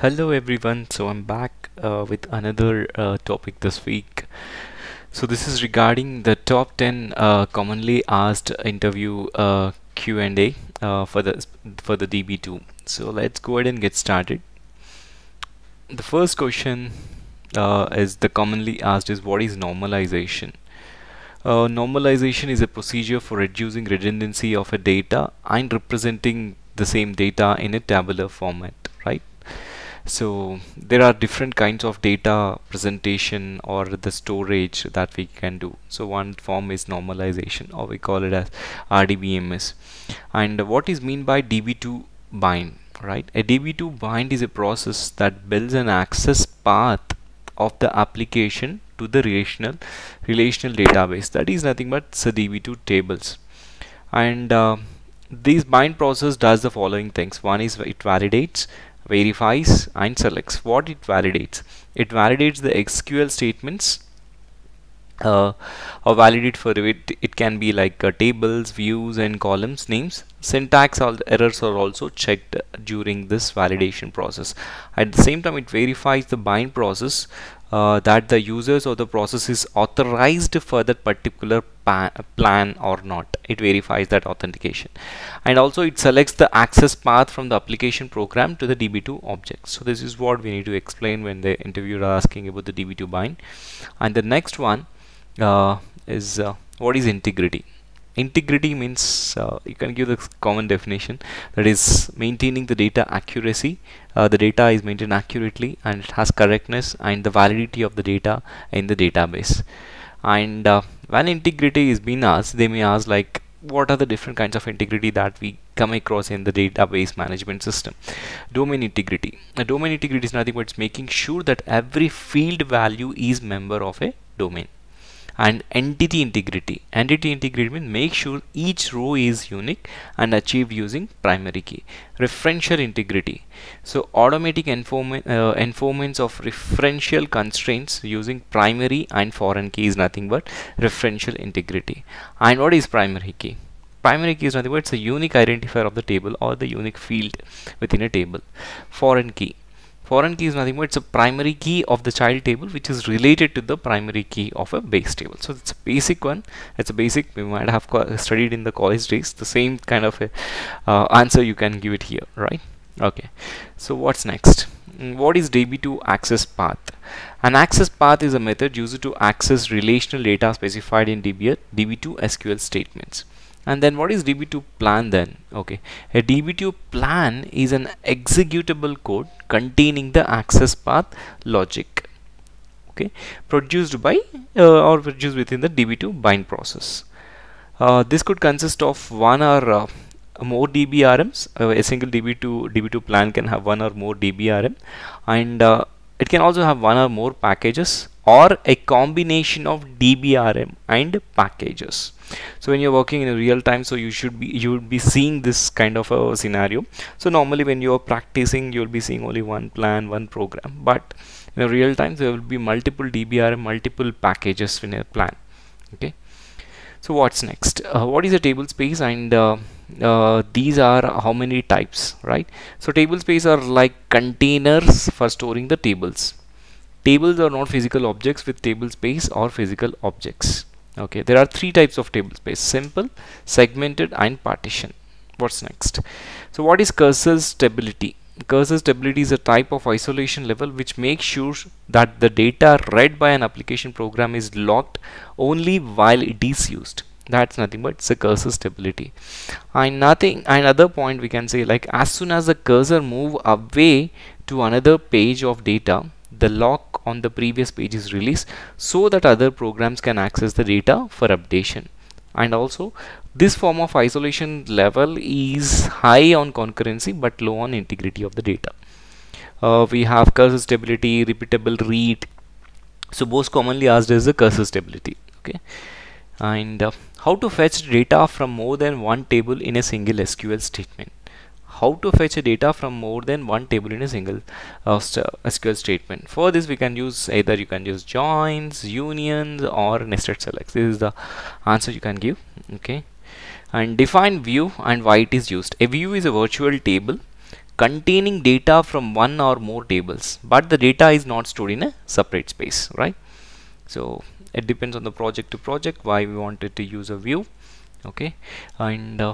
hello everyone so i'm back uh, with another uh, topic this week so this is regarding the top 10 uh, commonly asked interview uh, q&a uh, for the for the db2 so let's go ahead and get started the first question uh, is the commonly asked is what is normalization normalization is a procedure for reducing redundancy of a data and representing the same data in a tabular format so there are different kinds of data presentation or the storage that we can do so one form is normalization or we call it as RDBMS and what is mean by DB2 bind right a DB2 bind is a process that builds an access path of the application to the relational relational database that is nothing but the DB2 tables and uh, this bind process does the following things one is it validates verifies and selects what it validates it validates the SQL statements uh, or validate for it it can be like uh, tables views and columns names syntax errors are also checked during this validation process at the same time it verifies the bind process uh, that the users or the process is authorized for that particular plan or not it verifies that authentication and also it selects the access path from the application program to the db2 object so this is what we need to explain when the interviewer asking about the db2 bind and the next one uh, is uh, what is integrity integrity means uh, you can give the common definition that is maintaining the data accuracy uh, the data is maintained accurately and it has correctness and the validity of the data in the database and uh, when integrity is being asked they may ask like what are the different kinds of integrity that we come across in the database management system domain integrity a domain integrity is nothing but it's making sure that every field value is member of a domain and entity integrity entity integrity means make sure each row is unique and achieved using primary key referential integrity so automatic enforcement uh, of referential constraints using primary and foreign key is nothing but referential integrity and what is primary key primary key is nothing but it's a unique identifier of the table or the unique field within a table foreign key foreign key is nothing but it's a primary key of the child table which is related to the primary key of a base table so it's a basic one it's a basic we might have studied in the college days the same kind of a, uh, answer you can give it here right okay so what's next mm, what is db2 access path an access path is a method used to access relational data specified in DB2 SQL statements and then what is db2 plan then okay a db2 plan is an executable code containing the access path logic okay produced by uh, or produced within the db2 bind process uh, this could consist of one or uh, more dbrms uh, a single db2 db2 plan can have one or more dbrm and uh, it can also have one or more packages or a combination of DBRM and packages. So when you're working in real time, so you should be you would be seeing this kind of a scenario. So normally when you're practicing, you'll be seeing only one plan, one program. But in real time, there will be multiple DBRM, multiple packages in a plan. Okay. So what's next? Uh, what is a table space and uh, uh, these are how many types, right? So table space are like containers for storing the tables tables are not physical objects with table space or physical objects okay there are three types of table space simple segmented and partition what's next so what is cursor stability cursor stability is a type of isolation level which makes sure that the data read by an application program is locked only while it is used that's nothing but it's a cursor stability and nothing another point we can say like as soon as the cursor move away to another page of data the lock on the previous page's release so that other programs can access the data for updation and also this form of isolation level is high on concurrency but low on integrity of the data uh, we have cursor stability repeatable read so most commonly asked is the cursor stability okay and uh, how to fetch data from more than one table in a single SQL statement how to fetch data from more than one table in a single uh, st SQL statement. For this we can use either you can use joins, unions or nested selects. This is the answer you can give. Okay. And define view and why it is used. A view is a virtual table containing data from one or more tables but the data is not stored in a separate space right so it depends on the project to project why we wanted to use a view okay and uh,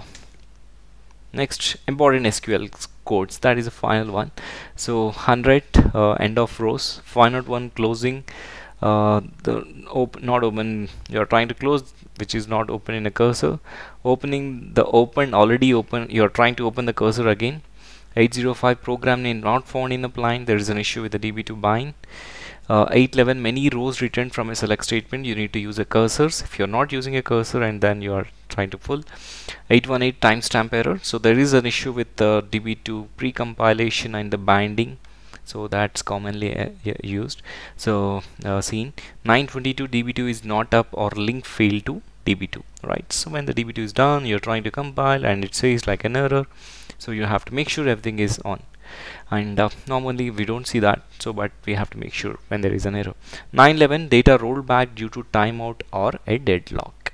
next embodied SQL codes that is the final one so 100 uh, end of rows Final one closing uh, the op not open you're trying to close which is not open in a cursor opening the open already open you're trying to open the cursor again 805 program name not found in the line. there is an issue with the db2 bind uh, 811 many rows returned from a select statement you need to use a cursors if you're not using a cursor and then you are trying to pull 818 timestamp error so there is an issue with the db2 pre-compilation and the binding so that's commonly uh, used so uh, seen 922 db2 is not up or link failed to db2 right so when the db2 is done you're trying to compile and it says like an error so you have to make sure everything is on and uh, normally we don't see that so but we have to make sure when there is an error 911 data rolled back due to timeout or a deadlock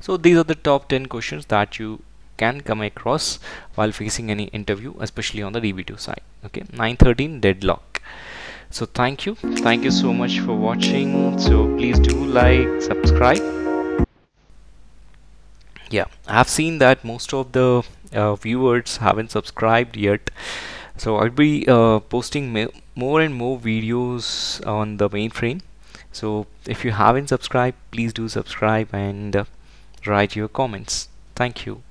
so these are the top 10 questions that you can come across while facing any interview especially on the DB2 side okay 913 deadlock so thank you thank you so much for watching so please do like subscribe yeah i've seen that most of the uh, viewers haven't subscribed yet so I'll be uh, posting more and more videos on the mainframe so if you haven't subscribed please do subscribe and uh, write your comments thank you